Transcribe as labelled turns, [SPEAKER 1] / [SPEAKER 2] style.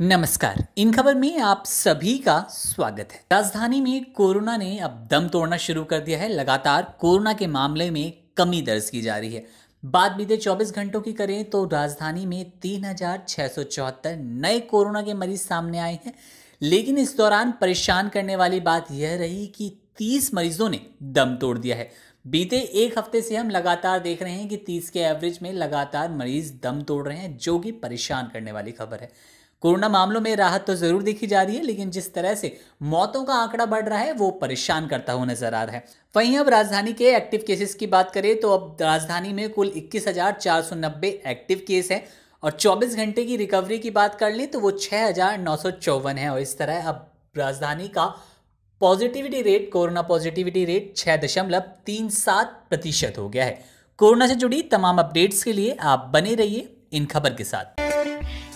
[SPEAKER 1] नमस्कार इन खबर में आप सभी का स्वागत है राजधानी में कोरोना ने अब दम तोड़ना शुरू कर दिया है लगातार कोरोना के मामले में कमी दर्ज की जा रही है बात बीते 24 घंटों की करें तो राजधानी में तीन नए कोरोना के मरीज सामने आए हैं लेकिन इस दौरान परेशान करने वाली बात यह रही कि 30 मरीजों ने दम तोड़ दिया है बीते एक हफ्ते से हम लगातार देख रहे हैं कि 30 के एवरेज में लगातार मरीज दम तोड़ रहे हैं जो कि परेशान करने वाली खबर है कोरोना मामलों में राहत तो ज़रूर देखी जा रही है लेकिन जिस तरह से मौतों का आंकड़ा बढ़ रहा है वो परेशान करता हुआ नजर आ रहा है वहीं अब राजधानी के एक्टिव केसेस की बात करें तो अब राजधानी में कुल इक्कीस एक्टिव केस हैं और 24 घंटे की रिकवरी की बात कर लें तो वो छः है और इस तरह अब राजधानी का positivity rate corona positivity rate छः दशमलव तीन सात प्रतिशत हो गया है कोरोना से जुड़ी तमाम अपडेट्स के लिए आप बने रहिए इन खबर के साथ